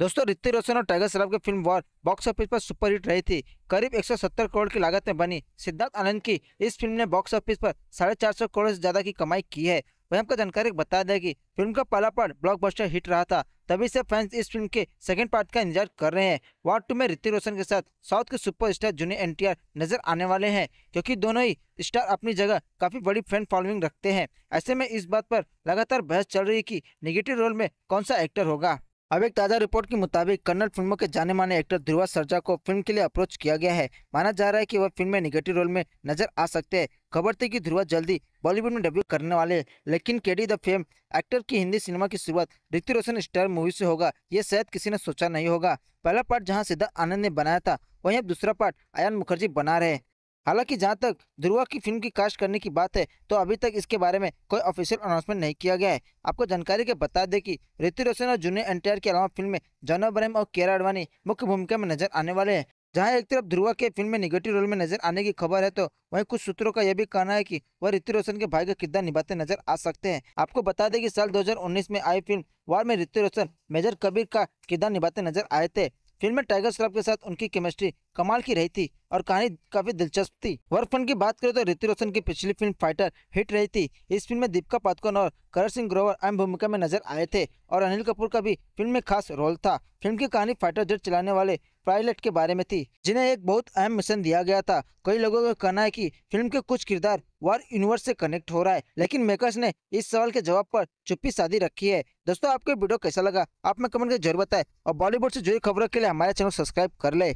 दोस्तों ऋतिक रोशन और टाइगर श्रॉफ की film War box office superhit सुपरहिट रही थी करीब 170 करोड़ की लागत में बनी सिद्धार्थ आनंद की इस फिल्म ने बॉक्स ऑफिस पर साढ़े चार सौ करोड़ से ज्यादा की कमाई की है वहीं आपको जानकारी बता दें कि फिल्म का पहला पार्ट ब्लॉकबस्टर हिट रहा था तभी से फैंस इस फिल्म के सेकंड पार्ट का इंतजार कर रहे हैं वार्ड टू में ऋतिक रोशन के साथ साउथ के सुपरस्टार जूनियर एनटीआर नजर आने वाले हैं क्योंकि दोनों ही स्टार अपनी जगह काफी बड़ी फैन फॉलोइंग रखते हैं ऐसे में इस बात पर लगातार बहस चल रही है कि निगेटिव रोल में कौन सा एक्टर होगा अब एक ताज़ा रिपोर्ट के मुताबिक कन्नड़ फिल्मों के जाने माने एक्टर ध्रुवा सरजा को फिल्म के लिए अप्रोच किया गया है माना जा रहा है कि वह फिल्म में निगेटिव रोल में नजर आ सकते हैं खबर थी कि ध्रुवा जल्दी बॉलीवुड में डेब्यू करने वाले हैं लेकिन केडी द फेम एक्टर की हिंदी सिनेमा की शुरुआत ऋतु रोशन स्टार मूवी से होगा ये शायद किसी ने सोचा नहीं होगा पहला पार्ट जहाँ सिद्धार्थ आनंद ने बनाया था वहीं अब दूसरा पार्ट आयन मुखर्जी बना रहे हालांकि जहां तक ध्रुवा की फिल्म की कास्ट करने की बात है तो अभी तक इसके बारे में कोई ऑफिशियल अनाउंसमेंट नहीं किया गया है आपको जानकारी के बता दें कि ऋतु रोशन और जूनियर एनटीआर के अलावा फिल्म में जॉन अब्राहम और केरा अडवाणी मुख्य भूमिका में नजर आने वाले हैं जहां एक तरफ ध्रुवा के फिल्म में निगेटिव रोल में नजर आने की खबर है तो वहीं कुछ सूत्रों का यह भी कहना है कि वह ऋतु रोशन के भाई का किरदार निभाते नजर आ सकते हैं आपको बता दें कि साल 2019 में आई फिल्म वार में ऋतु रोशन मेजर कबीर का किरदार निभाते नजर आए थे फिल्म में टाइगर श्रॉफ के साथ उनकी केमिस्ट्री कमाल की रही थी और कहानी काफी दिलचस्प थी वर्क फिल्म की बात करें तो ऋतु रोशन की पिछली फिल्म फाइटर हिट रही थी इस फिल्म में दीपिका पादुकोण और करण सिंह ग्रोवर अहम भूमिका में नजर आए थे और अनिल कपूर का भी फिल्म में खास रोल था फिल्म की कहानी फाइटर जेट चलाने वाले पायलट के बारे में थी जिन्हें एक बहुत अहम मिशन दिया गया था कई लोगों का कहना है की फिल्म के कुछ किरदार वार यूनिवर्स से कनेक्ट हो रहा है लेकिन मेकर्स ने इस सवाल के जवाब पर चुप्पी शादी रखी है दोस्तों आपको वीडियो कैसा लगा आप में कमेंट की जरूर बताए और बॉलीवुड से जुड़ी खबरों के लिए हमारे चैनल सब्सक्राइब कर ले